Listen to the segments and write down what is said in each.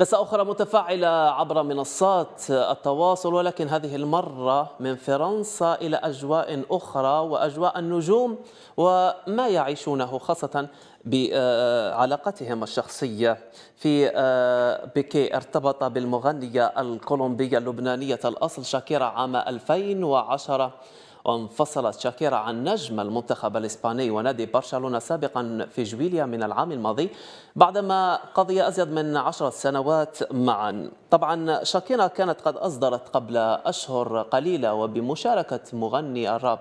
قصة أخرى متفاعلة عبر منصات التواصل ولكن هذه المرة من فرنسا إلى أجواء أخرى وأجواء النجوم وما يعيشونه خاصة بعلاقتهم الشخصية في آه، بيكي ارتبط بالمغنية الكولومبية اللبنانية الأصل شاكيرا عام 2010 وانفصلت شاكيرا عن نجم المنتخب الإسباني ونادي برشلونة سابقا في جويليا من العام الماضي بعدما قضي أزيد من عشرة سنوات معا طبعا شاكيرا كانت قد أصدرت قبل أشهر قليلة وبمشاركة مغني الراب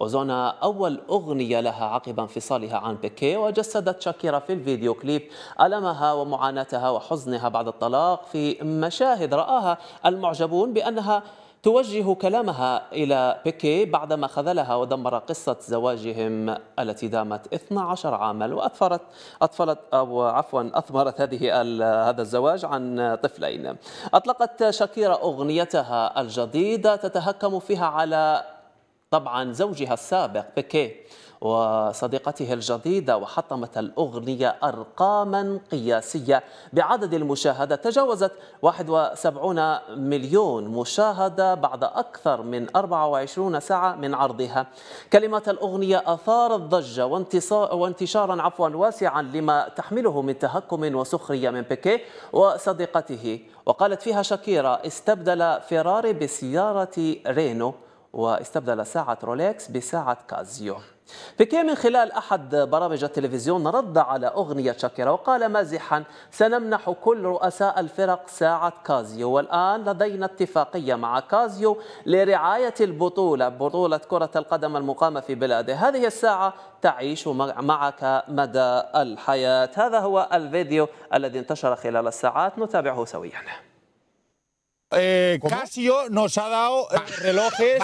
أوزونا أول أغنية لها عقب انفصالها عن بيكي وجسدت شاكيرا في الفيديو كليب ألمها ومعاناتها وحزنها بعد الطلاق في مشاهد رآها المعجبون بأنها توجه كلامها إلى بيكي بعدما خذلها ودمر قصة زواجهم التي دامت 12 عاما وأثمرت أطفلت أو عفوا أثمرت هذه هذا الزواج عن طفلين أطلقت شاكيرا أغنيتها الجديدة تتهكم فيها على طبعا زوجها السابق بيكي وصديقته الجديدة وحطمت الأغنية أرقاما قياسية بعدد المشاهدات تجاوزت 71 مليون مشاهدة بعد أكثر من 24 ساعة من عرضها كلمات الأغنية أثارت ضجة وانتشارا عفوا واسعا لما تحمله من تهكم وسخرية من بيكي وصديقته وقالت فيها شاكيرا استبدل فيراري بسيارة رينو واستبدل ساعة رولكس بساعة كازيو بيكيه من خلال أحد برامج التلفزيون رد على أغنية شاكيرا وقال مازحا سنمنح كل رؤساء الفرق ساعة كازيو والآن لدينا اتفاقية مع كازيو لرعاية البطولة بطولة كرة القدم المقامة في بلاده هذه الساعة تعيش معك مدى الحياة هذا هو الفيديو الذي انتشر خلال الساعات نتابعه سويا Eh, Casio nos ha dado eh, relojes.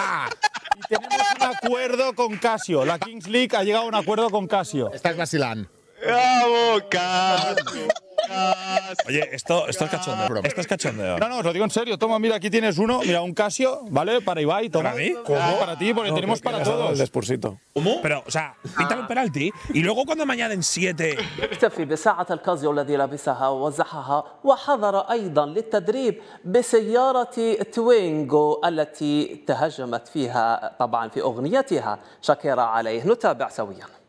Y tenemos un acuerdo con Casio. La Kings League ha llegado a un acuerdo con Casio. Estás vacilando. ¡Vamos, Casio! Oye, esto, esto es cachondeo. Esto es cachondeo. No, no, os lo digo en serio. Toma, mira, aquí tienes uno. Mira, un Casio, ¿vale? Para Ibai. Toma. ¿Para mí? ¿Cómo? Para ti, porque no, tenemos para todos. El despursito. ¿Cómo? Pero, o sea, pítale un penalti y luego cuando me añaden siete… اكتفي بساعة الكازيو الذي لبسها ووزعها وحضر أيضا للتدريب بسيارة توينجو التي تهجمت فيها طبعا في أغنيتها شاكيرا عليه نتابع سويا